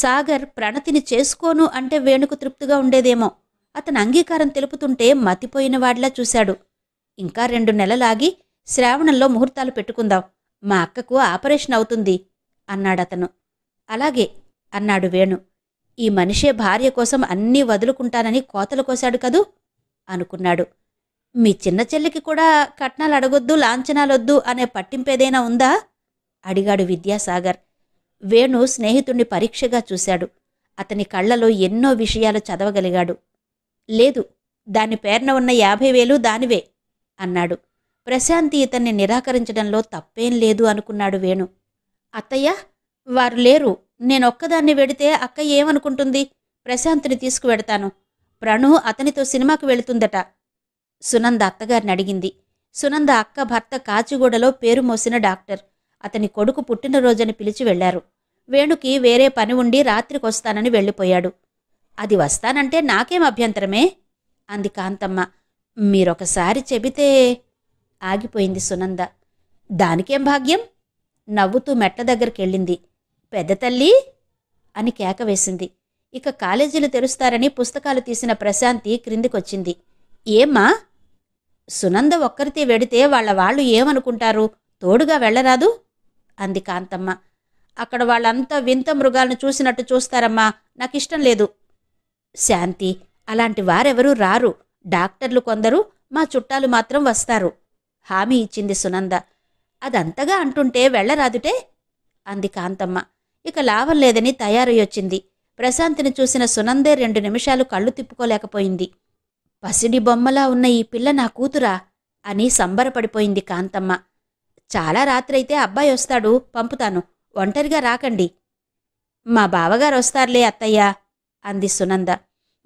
S1: సాగర్ ప్రణతిని చేసుకోను అంటే వేణుకు తృప్తిగా ఉండేదేమో అతను అంగీకారం తెలుపుతుంటే మతిపోయిన వాడిలా చూశాడు ఇంకా రెండు నెలలాగి శ్రావణంలో ముహూర్తాలు పెట్టుకుందాం మా అక్కకు ఆపరేషన్ అవుతుంది అన్నాడతను అలాగే అన్నాడు వేణు ఈ మనిషే భార్య కోసం అన్నీ వదులుకుంటానని కోతలు కోశాడు కదూ అనుకున్నాడు మీ చిన్న చెల్లికి కూడా కట్నాలు అడగొద్దు లాంఛనాలొద్దు అనే పట్టింపేదైనా ఉందా అడిగాడు విద్యాసాగర్ వేణు స్నేహితుణ్ణి పరీక్షగా చూశాడు అతని కళ్లలో ఎన్నో విషయాలు చదవగలిగాడు లేదు దాని పేరున ఉన్న యాభై వేలు దానివే అన్నాడు ప్రశాంతి ఇతన్ని నిరాకరించడంలో తప్పేం లేదు అనుకున్నాడు వేణు అత్తయ్య వారు లేరు నేనొక్కదాన్ని వెడితే అక్క ఏమనుకుంటుంది ప్రశాంత్ని తీసుకువెడతాను ప్రణు అతనితో సినిమాకు వెళుతుందట సునంద అత్తగారిని అడిగింది సునంద అక్క భర్త కాచిగూడలో పేరు మోసిన డాక్టర్ అతని కొడుకు పుట్టినరోజని పిలిచి వెళ్లారు వేణుకి వేరే పని ఉండి రాత్రికొస్తానని వెళ్ళిపోయాడు అది వస్తానంటే నాకేం అభ్యంతరమే అంది కాంతమ్మ మీరొకసారి చెబితే ఆగిపోయింది సునంద దానికేం భాగ్యం నవ్వుతూ మెట్ల దగ్గరికి వెళ్ళింది పెద్ద తల్లి అని కేక వేసింది ఇక కాలేజీలు తెరుస్తారని పుస్తకాలు తీసిన ప్రశాంతి క్రిందికొచ్చింది ఏమ్మా సునంద ఒక్కరితే వెడితే వాళ్ళ వాళ్ళు ఏమనుకుంటారు తోడుగా వెళ్ళరాదు అంది కాంతమ్మ అక్కడ వాళ్ళంతా వింత మృగాలను చూసినట్టు చూస్తారమ్మా నాకిష్టం లేదు శాంతి అలాంటి వారెవరూ రారు డాక్టర్లు కొందరు మా చుట్టాలు మాత్రం వస్తారు హామీ ఇచ్చింది సునంద అదంతగా అంటుంటే వెళ్ళరాదుటే అంది కాంతమ్మ ఇక లాభం లేదని తయారయ్యొచ్చింది ప్రశాంత్ని చూసిన సునందే రెండు నిమిషాలు కళ్ళు తిప్పుకోలేకపోయింది పసిడి బొమ్మలా ఉన్న ఈ పిల్ల నా కూతురా అని సంబరపడిపోయింది కాంతమ్మ చాలా రాత్రైతే అబ్బాయి వస్తాడు పంపుతాను ఒంటరిగా రాకండి మా బావగారు వస్తారులే అత్తయ్య అంది సునంద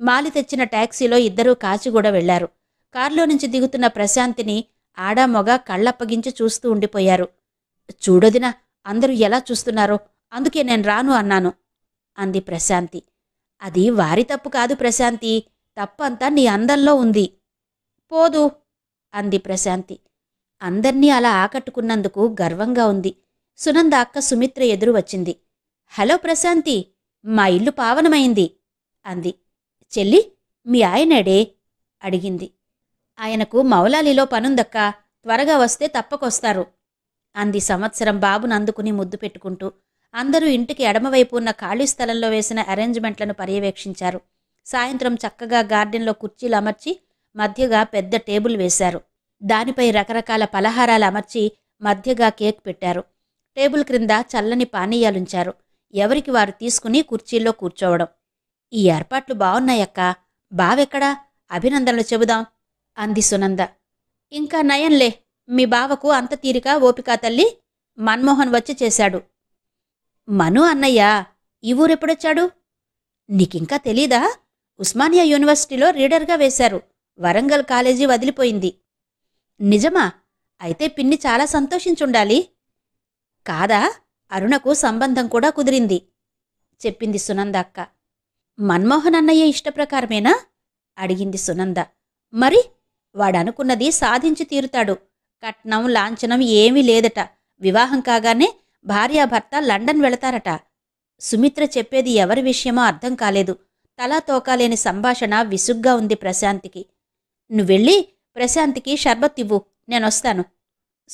S1: మాలి తెచ్చిన ట్యాక్సీలో ఇద్దరూ కాచిగూడ వెళ్లారు కారులో నుంచి దిగుతున్న ప్రశాంతిని ఆడామొగ కళ్ళప్పగించి చూస్తూ ఉండిపోయారు చూడొదినా అందరూ ఎలా చూస్తున్నారో అందుకే నేను రాను అన్నాను అంది ప్రశాంతి అది వారి తప్పు కాదు ప్రశాంతి తప్పంతా నీ అందంలో ఉంది పోదు అంది ప్రశాంతి అందర్నీ అలా ఆకట్టుకున్నందుకు గర్వంగా ఉంది సునంద అక్క సుమిత్ర ఎదురు వచ్చింది హలో ప్రశాంతి మా ఇల్లు పావనమైంది అంది చెల్లి మీ ఆయనడే అడిగింది ఆయనకు మౌలాలిలో పనుందక్క త్వరగా వస్తే తప్పకొస్తారు అంది సంవత్సరం బాబును అందుకుని ముద్దు పెట్టుకుంటూ అందరూ ఇంటికి ఎడమవైపు ఉన్న ఖాళీ స్థలంలో వేసిన అరేంజ్మెంట్లను పర్యవేక్షించారు సాయంత్రం చక్కగా గార్డెన్లో కుర్చీలు అమర్చి మధ్యగా పెద్ద టేబుల్ వేశారు దానిపై రకరకాల పలహారాలు అమర్చి మధ్యగా కేక్ పెట్టారు టేబుల్ క్రింద చల్లని పానీయాలుంచారు ఎవరికి వారు తీసుకుని కుర్చీల్లో కూర్చోవడం ఈ ఏర్పాట్లు బావున్నాయక్క బావెక్కడా అభినందనలు చెబుదాం అంది సునంద ఇంకా నయంలే మీ బావకు అంత తీరిక ఓపికా తల్లి మన్మోహన్ వచ్చి చేశాడు మను అన్నయ్య ఈ ఊరెప్పుడొచ్చాడు నీకింకా తెలీదా ఉస్మానియా యూనివర్సిటీలో రీడర్గా వేశారు వరంగల్ కాలేజీ వదిలిపోయింది నిజమా అయితే పిన్ని చాలా సంతోషించుండాలి కాదా అరుణకు సంబంధం కూడా కుదిరింది చెప్పింది సునంద అక్క మన్మోహన్ అన్నయ్య ఇష్టప్రకారమేనా అడిగింది సునంద మరి వాడనుకున్నది సాధించి తీరుతాడు కట్నం లాంఛనం ఏమీ లేదట వివాహం కాగానే భార్యాభర్త లండన్ వెళతారట సుమిత్ర చెప్పేది ఎవరి విషయమో అర్థం కాలేదు తలా తోకాలేని సంభాషణ విసుగ్గా ఉంది ప్రశాంత్కి నువ్వెళ్ళి ప్రశాంత్కి షర్బత్ ఇవ్వు నేనొస్తాను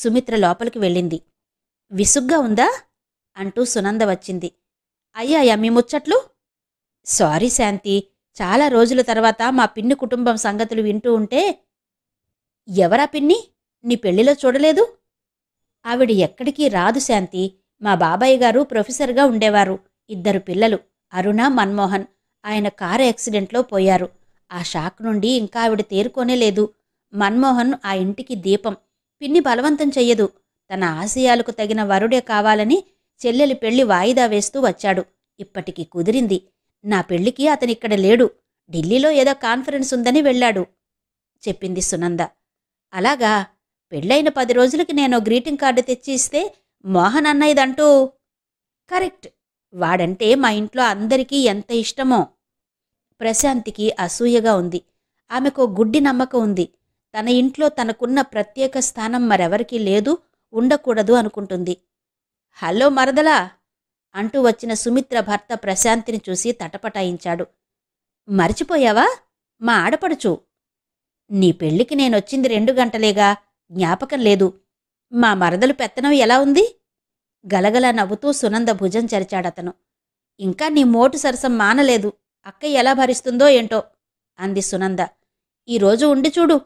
S1: సుమిత్ర లోపలికి వెళ్ళింది విసుగ్గా ఉందా అంటూ సునంద వచ్చింది అయ్యాయా మీ ముచ్చట్లు సారీ శాంతి చాలా రోజుల తర్వాత మా పిన్ని కుటుంబం సంగతులు వింటూ ఉంటే ఎవరా పిన్ని నీ పెళ్లిలో చూడలేదు ఆవిడ ఎక్కడికి రాదు శాంతి మా బాబాయ్ గారు ప్రొఫెసర్గా ఉండేవారు ఇద్దరు పిల్లలు అరుణ మన్మోహన్ ఆయన కారు యాక్సిడెంట్లో పోయారు ఆ షాక్ నుండి ఇంకా ఆవిడ లేదు మన్మోహన్ ఆ ఇంటికి దీపం పిన్ని బలవంతం చెయ్యదు తన ఆశయాలకు తగిన వరుడే కావాలని చెల్లెలి పెళ్లి వాయిదా వేస్తూ వచ్చాడు ఇప్పటికి కుదిరింది నా పెళ్లికి అతనిక్కడ లేడు ఢిల్లీలో ఏదో కాన్ఫరెన్స్ ఉందని వెళ్ళాడు చెప్పింది సునంద అలాగా పెళ్ళైన పది రోజులకి నేను గ్రీటింగ్ కార్డు తెచ్చి ఇస్తే మోహన్ అన్నయ్యదంటూ కరెక్ట్ వాడంటే మా ఇంట్లో అందరికీ ఎంత ఇష్టమో ప్రశాంతికి అసూయగా ఉంది ఆమెకు గుడ్డి నమ్మకం ఉంది తన ఇంట్లో తనకున్న ప్రత్యేక స్థానం మరెవరికీ లేదు ఉండకూడదు అనుకుంటుంది హలో మరదలా అంటూ వచ్చిన సుమిత్ర భర్త ప్రశాంతిని చూసి తటపటాయించాడు మర్చిపోయావా మా ఆడపడుచు నీ పెళ్లికి నేనొచ్చింది రెండు గంటలేగా జ్ఞాపకం లేదు మా మరదలు పెత్తనం ఎలా ఉంది గలగల నవ్వుతూ సునంద భుజం చరిచాడతను ఇంకా నీ మోటు సరసం మానలేదు అక్క ఎలా భరిస్తుందో ఏంటో అంది సునంద ఈరోజు ఉండి చూడు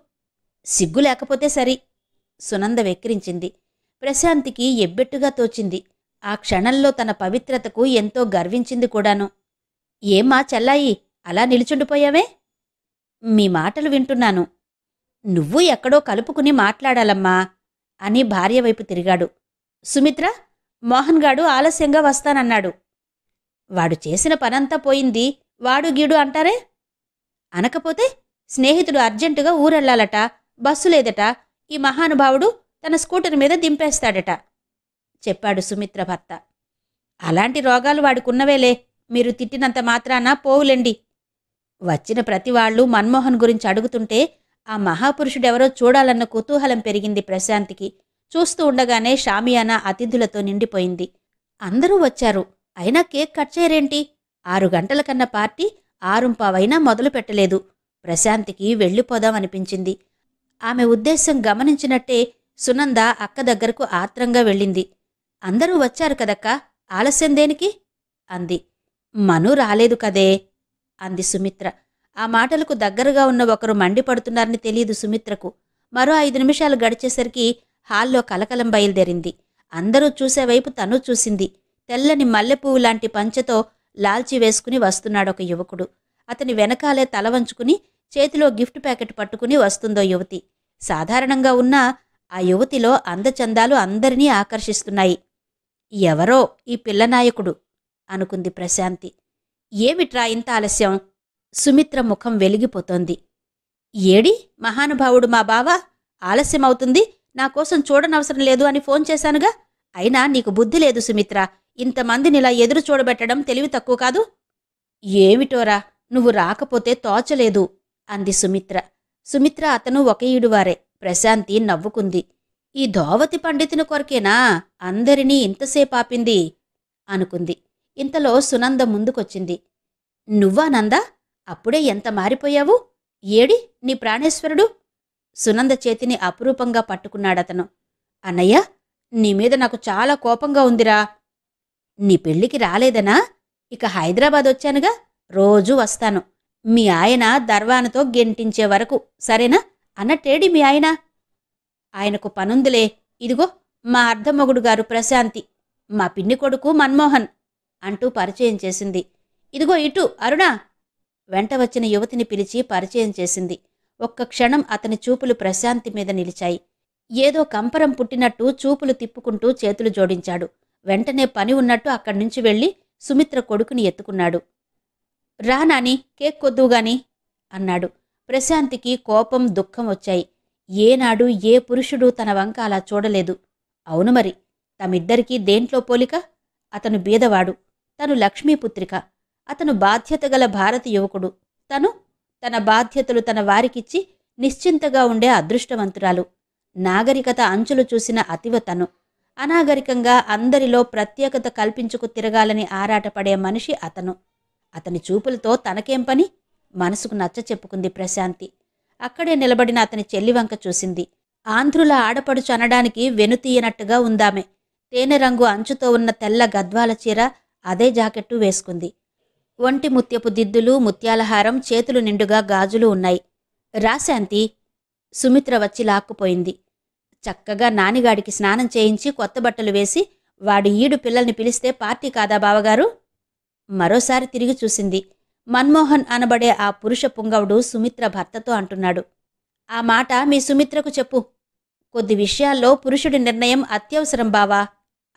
S1: సిగ్గు లేకపోతే సరి సునంద వెక్కిరించింది ప్రశాంతికి ఎబ్బెట్టుగా తోచింది ఆ క్షణంలో తన పవిత్రతకు ఎంతో గర్వించింది కూడాను ఏమా చెల్లాయి అలా నిలుచుండిపోయావే మీ మాటలు వింటున్నాను నువ్వు ఎక్కడో కలుపుకుని మాట్లాడాలమ్మా అని భార్య వైపు తిరిగాడు సుమిత్ర మోహన్ గాడు ఆలస్యంగా వస్తానన్నాడు వాడు చేసిన పనంతా పోయింది వాడు గీడు అంటారే అనకపోతే స్నేహితుడు అర్జెంటుగా ఊరెళ్ళాలట బస్సు లేదట ఈ మహానుభావుడు తన స్కూటర్ మీద దింపేస్తాడట చెప్పాడు సుమిత్ర భర్త అలాంటి రోగాలు వాడుకున్నవేలే మీరు తిట్టినంత మాత్రాన పోవులేండి వచ్చిన ప్రతి వాళ్ళు మన్మోహన్ గురించి అడుగుతుంటే ఆ మహాపురుషుడెవరో చూడాలన్న కుతూహలం పెరిగింది ప్రశాంతికి చూస్తూ ఉండగానే షామియానా అతిథులతో నిండిపోయింది అందరూ వచ్చారు అయినా కేక్ కట్ చేయరేంటి ఆరు గంటల కన్నా పార్టీ ఆరుంపావైనా మొదలు పెట్టలేదు ప్రశాంతికి వెళ్ళిపోదాం అనిపించింది ఆమె ఉద్దేశం గమనించినట్టే సునంద అక్క దగ్గరకు ఆత్రంగా వెళ్ళింది అందరూ వచ్చారు కదక్క ఆలస్యం దేనికి అంది మను రాలేదు కదే అంది సుమిత్ర ఆ మాటలకు దగ్గరగా ఉన్న ఒకరు మండిపడుతున్నారని తెలియదు సుమిత్రకు మరో ఐదు నిమిషాలు గడిచేసరికి హాల్లో కలకలం బయలుదేరింది అందరూ చూసేవైపు తను చూసింది తెల్లని మల్లెపువ్వు లాంటి పంచెతో లాల్చి వేసుకుని వస్తున్నాడు ఒక యువకుడు అతని వెనకాలే తల వంచుకుని చేతిలో గిఫ్ట్ ప్యాకెట్ పట్టుకుని వస్తుందో యువతి సాధారణంగా ఉన్న ఆ యువతిలో అందచందాలు అందరినీ ఆకర్షిస్తున్నాయి ఎవరో ఈ పిల్లనాయకుడు అనుకుంది ప్రశాంతి ఏమిట్రా ఇంత ఆలస్యం సుమిత్ర ముఖం వెలిగిపోతోంది ఏడి మహానుభావుడు మా బావ ఆలస్యమవుతుంది నా కోసం చూడనవసరం లేదు అని ఫోన్ చేశానుగా అయినా నీకు బుద్ధి లేదు సుమిత్ర ఇంతమందిని ఇలా ఎదురు చూడబెట్టడం తెలివి తక్కువ కాదు ఏమిటోరా నువ్వు రాకపోతే తోచలేదు అంది సుమిత్ర సుమిత్ర అతను ఒక ఈడువారే ప్రశాంతి నవ్వుకుంది ఈ ధోవతి పండితుని కొరకేనా అందరినీ ఇంతసేపు ఆపింది అనుకుంది ఇంతలో సునంద ముందుకొచ్చింది నువ్వా నందా అప్పుడే ఎంత మారిపోయావు ఏడి నీ ప్రాణేశ్వరుడు సునంద చేతిని అపురూపంగా పట్టుకున్నాడతను అన్నయ్య నీ మీద నాకు చాలా కోపంగా ఉందిరా నీ పెళ్ళికి రాలేదనా ఇక హైదరాబాద్ వచ్చానుగా రోజూ వస్తాను మీ ఆయన దర్వానతో గెంటించే వరకు సరేనా అన్నట్టేడి మీ ఆయన ఆయనకు పనుందిలే ఇదిగో మా అర్ధమొగుడు గారు ప్రశాంతి మా పిన్ని కొడుకు మన్మోహన్ అంటూ పరిచయం చేసింది ఇదిగో ఇటు అరుణా వెంట వచ్చిన యువతిని పిలిచి పరిచయం చేసింది ఒక్క క్షణం అతని చూపులు ప్రశాంతి మీద నిలిచాయి ఏదో కంపరం పుట్టినట్టు చూపులు తిప్పుకుంటూ చేతులు జోడించాడు వెంటనే పని ఉన్నట్టు అక్కడి నుంచి వెళ్ళి సుమిత్ర కొడుకుని ఎత్తుకున్నాడు రా నాని కేక్ కొద్దుగాని అన్నాడు ప్రశాంతికి కోపం దుఃఖం వచ్చాయి ఏనాడు ఏ పురుషుడు తన వంక అలా చూడలేదు అవును మరి తమిద్దరికీ దేంట్లో పోలిక అతను బీదవాడు తను లక్ష్మీపుత్రిక అతను బాధ్యత గల భారత యువకుడు తను తన బాధ్యతలు తన వారికిచ్చి నిశ్చింతగా ఉండే అదృష్టవంతురాలు నాగరికత అంచులు చూసిన అతివ తను అనాగరికంగా అందరిలో ప్రత్యేకత కల్పించుకు తిరగాలని ఆరాటపడే మనిషి అతను అతని చూపులతో తనకేం పని మనసుకు నచ్చ చెప్పుకుంది ప్రశాంతి అక్కడే నిలబడిన అతని చెల్లివంక చూసింది ఆంధ్రుల ఆడపడుచు అనడానికి వెనుతీయనట్టుగా ఉందామె తేనె రంగు అంచుతో ఉన్న తెల్ల గద్వాల చీర అదే జాకెట్టు వేసుకుంది ఒంటి ముత్యపు దిద్దులు ముత్యాలహారం చేతులు నిండుగా గాజులు ఉన్నాయి రాశాంతి సుమిత్ర వచ్చి లాక్కుపోయింది చక్కగా నానిగాడికి స్నానం చేయించి కొత్త బట్టలు వేసి వాడు ఈడు పిల్లల్ని పిలిస్తే పార్టీ కాదా బావగారు మరోసారి తిరిగి చూసింది మన్మోహన్ అనబడే ఆ పురుష పుంగవుడు సుమిత్ర భర్తతో అంటున్నాడు ఆ మాట మీ సుమిత్రకు చెప్పు కొద్ది విషయాల్లో పురుషుడి నిర్ణయం అత్యవసరం బావా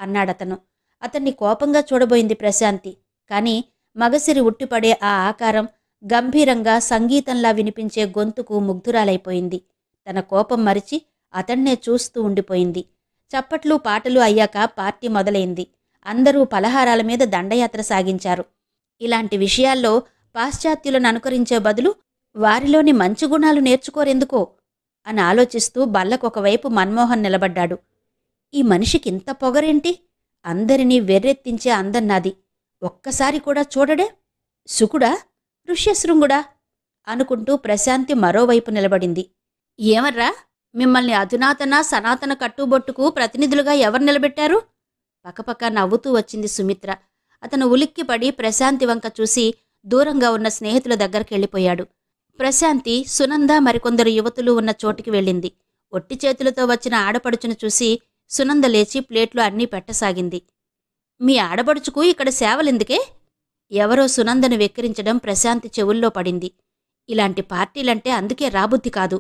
S1: అన్నాడతను అతన్ని కోపంగా చూడబోయింది ప్రశాంతి కానీ మగసిరి ఉట్టిపడే ఆ ఆకారం గంభీరంగా సంగీతంలా వినిపించే గొంతుకు ముగ్ధురాలైపోయింది తన కోపం మరిచి అతన్నే చూస్తూ ఉండిపోయింది చప్పట్లు పాటలు అయ్యాక పార్టీ మొదలైంది అందరూ పలహారాల మీద దండయాత్ర సాగించారు ఇలాంటి విషయాల్లో పాశ్చాత్యులను అనుకరించే బదులు వారిలోని మంచి గుణాలు నేర్చుకోరెందుకో అని ఆలోచిస్తూ బల్లకొకవైపు మన్మోహన్ నిలబడ్డాడు ఈ మనిషికింత పొగరేంటి అందరినీ వెర్రెత్తించే అందం ఒక్కసారి కూడా చూడడే సుకుడా ఋష్యశృంగుడా అనుకుంటూ ప్రశాంతి మరోవైపు నిలబడింది ఏమర్రా మిమ్మల్ని అధునాతన సనాతన కట్టుబొట్టుకు ప్రతినిధులుగా ఎవరు నిలబెట్టారు పక్కపక్క నవ్వుతూ వచ్చింది సుమిత్ర అతను ఉలిక్కిపడి ప్రశాంతి వంక చూసి దూరంగా ఉన్న స్నేహితుల దగ్గరికి వెళ్ళిపోయాడు ప్రశాంతి సునంద మరికొందరు యువతులు ఉన్న చోటికి వెళ్ళింది ఒట్టి చేతులతో వచ్చిన ఆడపడుచును చూసి సునంద లేచి ప్లేట్లు అన్నీ పెట్టసాగింది మీ ఆడబడుచుకు ఇక్కడ సేవలెందుకే ఎవరో సునందను వెక్కిరించడం ప్రశాంతి చెవుల్లో పడింది ఇలాంటి పార్టీలంటే అందుకే రాబుద్ధి కాదు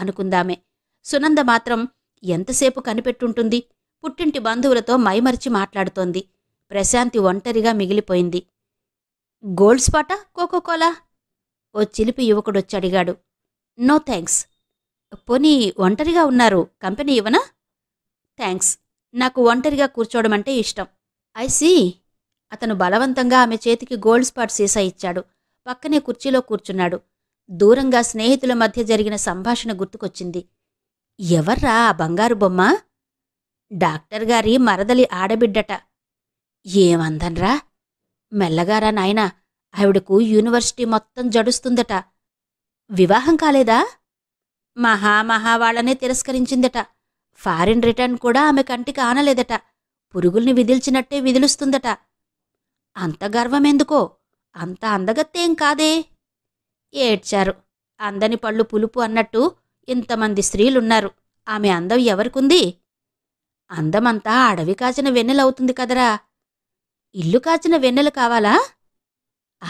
S1: అనుకుందామే సునంద మాత్రం ఎంతసేపు కనిపెట్టుంటుంది పుట్టింటి బంధువులతో మైమరిచి మాట్లాడుతోంది ప్రశాంతి ఒంటరిగా మిగిలిపోయింది గోల్డ్ స్పాటా కోకోకోలా ఓ చిలిపి యువకుడొచ్చడిగాడు నో థ్యాంక్స్ పోనీ ఒంటరిగా ఉన్నారు కంపెనీ ఇవనా థ్యాంక్స్ నాకు ఒంటరిగా కూర్చోవడం అంటే ఇష్టం సీ అతను బలవంతంగా ఆమె చేతికి గోల్డ్ స్పాట్ సీసా ఇచ్చాడు పక్కనే కుర్చీలో కూర్చున్నాడు దూరంగా స్నేహితుల మధ్య జరిగిన సంభాషణ గుర్తుకొచ్చింది ఎవర్రా ఆ బంగారు బొమ్మ డాక్టర్ గారి మరదలి ఆడబిడ్డట ఏమందన్రా మెల్లగారా నాయన ఆవిడకు యూనివర్సిటీ మొత్తం జడుస్తుందట వివాహం కాలేదా మహా మహా వాళ్ళనే తిరస్కరించిందట ఫారిన్ రిటర్న్ కూడా ఆమె కంటికి ఆనలేదట పురుగుల్ని విదిల్చినట్టే విధులుస్తుందట అంత గర్వమెందుకో అంత అందగత్తేం కాదే ఏడ్చారు అందని పళ్ళు పులుపు అన్నట్టు ఇంతమంది స్త్రీలున్నారు ఆమె అందం ఎవరికుంది అందమంతా అడవి కాచిన వెన్నెలవుతుంది కదరా ఇల్లు కాచిన వెన్నెలు కావాలా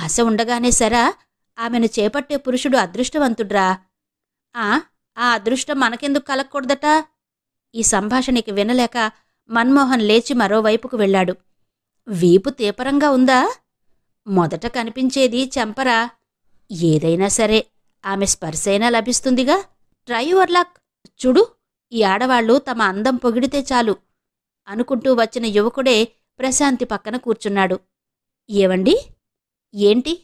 S1: ఆశ ఉండగానే సరా ఆమెను చేపట్టే పురుషుడు అదృష్టవంతుడ్రా ఆ ఆ అదృష్టం మనకెందుకు కలగకూడదట ఈ సంభాషణకి వినలేక మన్మోహన్ లేచి మరోవైపుకు వెళ్ళాడు వీపు తీపరంగా ఉందా మొదట కనిపించేది చెంపరా ఏదైనా సరే ఆమె స్పర్శైనా లభిస్తుందిగా డ్రైవర్లాక్ చూడు ఈ ఆడవాళ్లు తమ అందం పొగిడితే చాలు అనుకుంటూ వచ్చిన యువకుడే ప్రశాంతి పక్కన కూర్చున్నాడు ఏవండి ఏంటి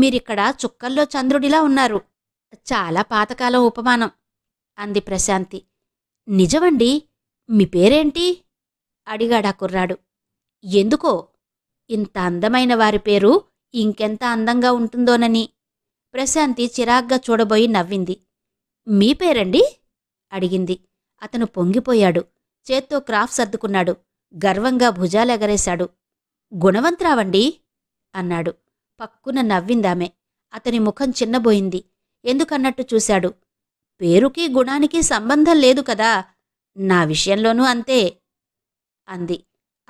S1: మీరిక్కడ చుక్కల్లో చంద్రుడిలా ఉన్నారు చాలా పాతకాలం ఉపమానం అంది ప్రశాంతి నిజమండి మీ పేరేంటి అడిగాడా కుర్రాడు ఎందుకో ఇంత అందమైన వారి పేరు ఇంకెంత అందంగా ఉంటుందోనని ప్రశాంతి చిరాగ్గా చూడబోయి నవ్వింది మీ పేరండి అడిగింది అతను పొంగిపోయాడు చేత్తో క్రాఫ్ సర్దుకున్నాడు గర్వంగా భుజాలెగరేశాడు గుణవంతరావండి అన్నాడు పక్కున నవ్విందామె అతని ముఖం చిన్నబోయింది ఎందుకన్నట్టు చూశాడు పేరుకి గుణానికి సంబంధం లేదు కదా నా విషయంలోనూ అంతే అంది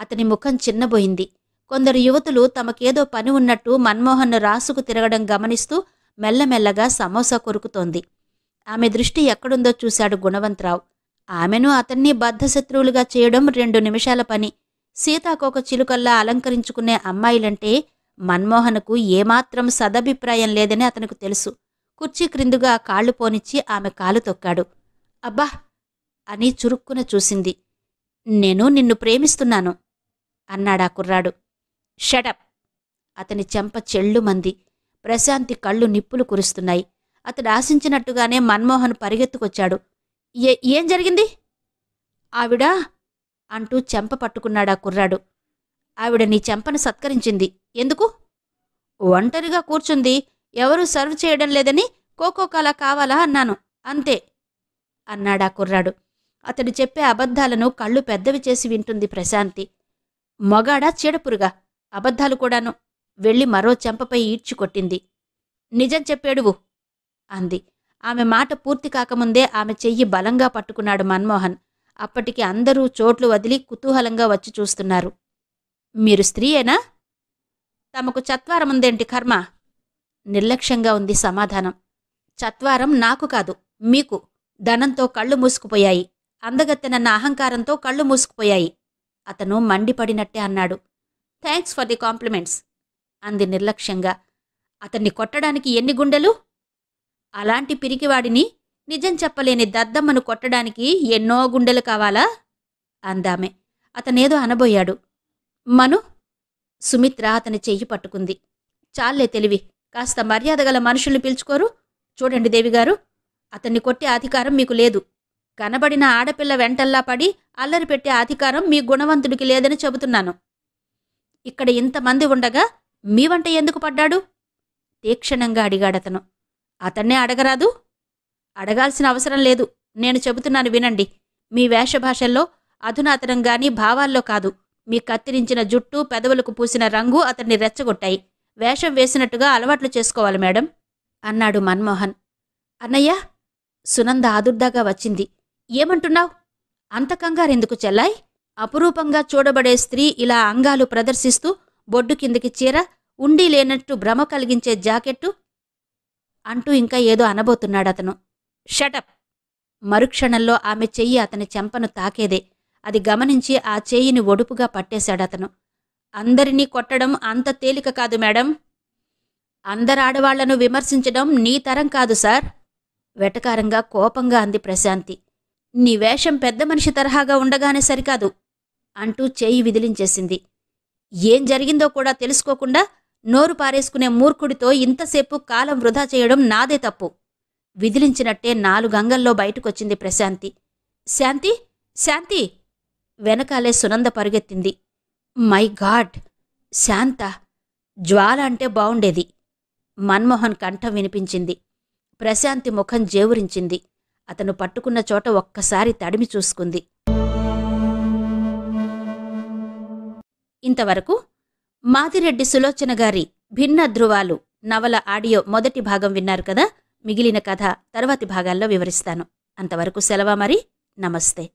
S1: అతని ముఖం చిన్నబోయింది కొందరు యువతులు తమకేదో పని ఉన్నట్టు మన్మోహన్ను రాసుకు తిరగడం గమనిస్తూ మెల్లమెల్లగా సమోసా కొరుకుతోంది ఆమె దృష్టి ఎక్కడుందో చూశాడు గుణవంతరావు ఆమెను అతన్ని బద్ధశత్రువులుగా చేయడం రెండు నిమిషాల పని సీతాకోక చిలుకల్లా అలంకరించుకునే అమ్మాయిలంటే మన్మోహన్కు ఏమాత్రం సదభిప్రాయం లేదని అతనికి తెలుసు కుర్చీ క్రిందుగా కాళ్ళు పోనిచ్చి ఆమె కాలు తొక్కాడు అబ్బా అని చురుక్కున చూసింది నేను నిన్ను ప్రేమిస్తున్నాను అన్నాడా కుర్రాడు షడప్ అతని చెంప మంది ప్రశాంతి కళ్ళు నిప్పులు కురుస్తున్నాయి అతడు ఆశించినట్టుగానే మన్మోహన్ పరిగెత్తుకొచ్చాడు ఏ ఏం జరిగింది ఆవిడా అంటూ చెంప పట్టుకున్నాడా కుర్రాడు ఆవిడ నీ చెంపను సత్కరించింది ఎందుకు ఒంటరిగా కూర్చుంది ఎవరూ సర్వ్ చేయడం లేదని కోకోకాలా కావాలా అన్నాను అంతే అన్నాడా కుర్రాడు అతడు చెప్పే అబద్ధాలను కళ్ళు పెద్దవి చేసి వింటుంది ప్రశాంతి మొగాడా చీడపురుగా అబద్ధాలు కూడాను వెళ్ళి మరో చెంపపై ఈడ్చుకొట్టింది నిజం చెప్పేడువు అంది ఆమె మాట పూర్తి కాకముందే ఆమె చెయ్యి బలంగా పట్టుకున్నాడు మన్మోహన్ అప్పటికి అందరూ చోట్లు వదిలి కుతూహలంగా వచ్చి చూస్తున్నారు మీరు స్త్రీయేనా తమకు చత్వారముందేంటి కర్మ నిర్లక్ష్యంగా ఉంది సమాధానం చత్వారం నాకు కాదు మీకు ధనంతో కళ్ళు మూసుకుపోయాయి అందగత్తెనన్న అహంకారంతో కళ్ళు మూసుకుపోయాయి అతను మండిపడినట్టే అన్నాడు థ్యాంక్స్ ఫర్ ది కాంప్లిమెంట్స్ అంది నిర్లక్ష్యంగా అతన్ని కొట్టడానికి ఎన్ని గుండెలు అలాంటి పిరికివాడిని నిజం చెప్పలేని దద్దమ్మను కొట్టడానికి ఎన్నో గుండెలు కావాలా అందామె అతనేదో అనబోయాడు మను సుమిత్ర అతని చెయ్యి పట్టుకుంది చాలే తెలివి కాస్త మర్యాద గల మనుషుల్ని పిలుచుకోరు చూడండి దేవిగారు అతన్ని కొట్టే అధికారం మీకు లేదు కనబడిన ఆడపిల్ల వెంటల్లా పడి అల్లరి పెట్టే అధికారం మీ గుణవంతుడికి లేదని చెబుతున్నాను ఇక్కడ ఇంతమంది ఉండగా మీ వంట ఎందుకు పడ్డాడు తీక్షణంగా అడిగాడతను అతన్నే అడగరాదు అడగాల్సిన అవసరం లేదు నేను చెబుతున్నాను వినండి మీ వేషభాషల్లో అధునాతనం గాని భావాల్లో కాదు మీ కత్తిరించిన జుట్టు పెదవులకు పూసిన రంగు అతన్ని రెచ్చగొట్టాయి వేషం వేసినట్టుగా అలవాట్లు చేసుకోవాలి మేడం అన్నాడు మన్మోహన్ అన్నయ్య సునంద ఆదుర్దాగా వచ్చింది ఏమంటున్నావు అంత కంగారెందుకు చెల్లాయ్ అపురూపంగా చూడబడే స్త్రీ ఇలా అంగాలు ప్రదర్శిస్తూ బొడ్డు కిందికి చీర ఉండి లేనట్టు భ్రమ కలిగించే జాకెట్టు అంటూ ఇంకా ఏదో అనబోతున్నాడతను షటప్ మరుక్షణంలో ఆమె చెయ్యి అతని చెంపను తాకేదే అది గమనించి ఆ చేయిని ఒడుపుగా పట్టేశాడతను అందరినీ కొట్టడం అంత తేలిక కాదు మేడం అందరాడవాళ్లను విమర్శించడం నీ తరం కాదు సార్ వెటకారంగా కోపంగా అంది ప్రశాంతి నీ వేషం పెద్ద మనిషి తరహాగా ఉండగానే సరికాదు అంటూ చేయి విదిలించేసింది ఏం జరిగిందో కూడా తెలుసుకోకుండా నోరు పారేసుకునే మూర్ఖుడితో ఇంతసేపు కాలం వృధా చేయడం నాదే తప్పు విదిలించినట్టే నాలుగంగల్లో బయటకొచ్చింది ప్రశాంతి శాంతి శాంతి వెనకాలే సునంద పరుగెత్తింది మై గాడ్ శాంత జ్వాల అంటే బావుండేది మన్మోహన్ కంఠం వినిపించింది ప్రశాంతి ముఖం జేవురించింది అతను పట్టుకున్న చోట ఒక్కసారి తడిమి చూసుకుంది ఇంతవరకు మాదిరెడ్డి సులోచన గారి భిన్న ధ్రువాలు నవల ఆడియో మొదటి భాగం విన్నారు కదా మిగిలిన కథ తర్వాతి భాగాల్లో వివరిస్తాను అంతవరకు సెలవా మరి నమస్తే